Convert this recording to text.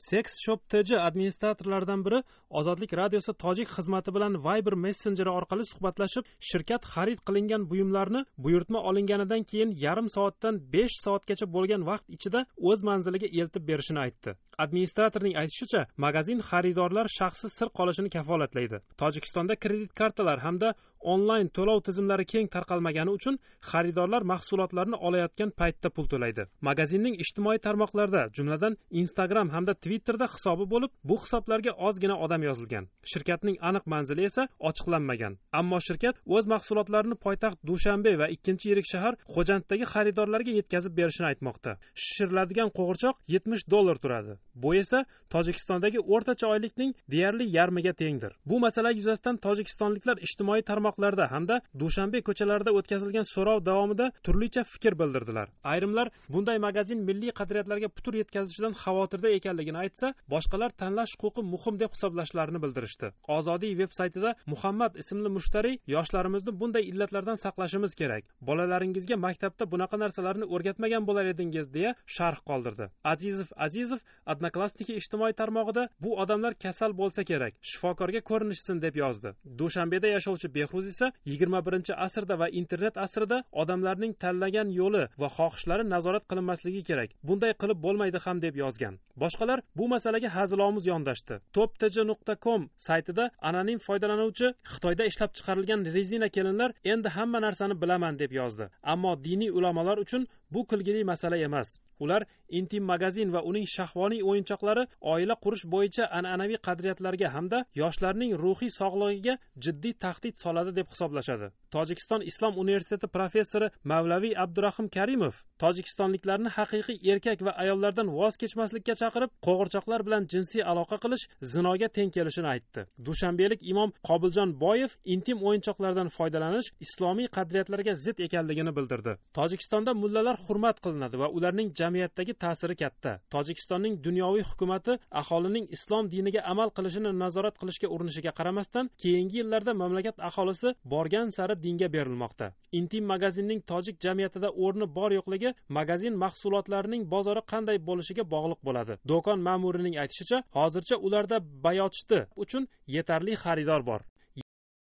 seks shop tj administratorlaridan biri ozodlik radiosi tojik xizmati bilan viber messenjeri orqali suhbatlashib shirkat xarid qilingan buyumlarni buyurtma olinganidan keyin yarim soatdan besh soatgacha bo'lgan vaqt ichida o'z manziliga eltib berishini aytdi administratorning aytishicha magazin xaridorlar shaxsi sir qolishini kafolatlaydi tojikistonda kredit kartalar hamda onlayn to'lov tizimlari keng tarqalmagani uchun xaridorlar mahsulotlarni olayotgan paytda pul to'laydi magazinning ijtimoiy tarmoqlarda jumladan instagram hamda twitterda hisobi bo'lib bu hisoblarga ozgina odam yozilgan shirkatning aniq manzili esa ochiqlanmagan ammo shirkat o'z mahsulotlarini poytaxt dushanbe va ikkinchi yirik shahar xo'janddagi xaridorlarga yetkazib berishini aytmoqda shishiriladigan qo'g'irchoq yetmish dollar turadi bu esa tojikistondagi o'rtacha oylikning deyarli yarmiga tengdir bu masala yuzasidan tojikistonliklar ijtimoiy tarmoq tarmoqlarda hamda dushanbe ko'chalarida o'tkazilgan so'rov davomida turlicha fikr bildirdilar ayrimlar bunday magazin milliy qadriyatlarga putur yetkazishidan xavotirda ekanligini aytsa boshqalar tanlash huquqi muhim deb hisoblashlarini bildirishdi ozodiy veb saytida muhammad ismli mushtariy yoshlarimizni bunday illatlardan saqlashimiz kerak bolalaringizga maktabda bunaqa narsalarni o'rgatmagan bo'lar edingiz deya sharh qoldirdi azizov azizov odnoklassniki ijtimoiy tarmog'ida bu odamlar kasal bo'lsa kerak shifokorga ko'rinishsin deb yozdi dushanbeda yashovchi behruz o'zi esa yigirma birinchi asrda va internet asrida odamlarning tanlagan yo'li va xohishlari nazorat qilinmasligi kerak bunday qilib bo'lmaydi ham deb yozgan boshqalar bu masalaga hazilomuz yondashdi top tj nuqta com saytida anonim foydalanuvchi xitoyda ishlab chiqarilgan rezina kelinlar endi hamma narsani bilaman deb yozdi ammo diniy ulamolar uchun bu kulgili masala emas ular intim magazin va uning shahvoniy o'yinchoqlari oila qurish bo'yicha an'anaviy qadriyatlarga hamda yoshlarning ruhiy sog'lig'iga jiddiy tahdid soladi deb hisoblashadi tojikiston islom universiteti professori mavlaviy abdurahim karimov tojikistonliklarni haqiqiy erkak va ayollardan voz kechmaslikka chaqirib qo'g'irchoqlar bilan jinsiy aloqa qilish zinoga teng kelishini aytdi dushanbelik imom qobiljon boyev intim o'yinchoqlardan foydalanish islomiy qadriyatlarga zid ekanligini bildirdi tojikistonda mullalar hurmat qilinadi va ularning jamiyatdagi ta'siri katta tojikistonning dunyoviy hukumati aholining islom diniga amal qilishini nazorat qilishga urinishiga qaramasdan keyingi yillarda mamlakat aholisi borgan sari dinga berilmoqda intim magazinning tojik jamiyatida o'rni bor yo'qligi magazin mahsulotlarining bozori qanday bo'lishiga bog'liq bo'ladi do'kon ma'murining aytishicha hozircha ularda bayotishti uchun yetarli xaridor bor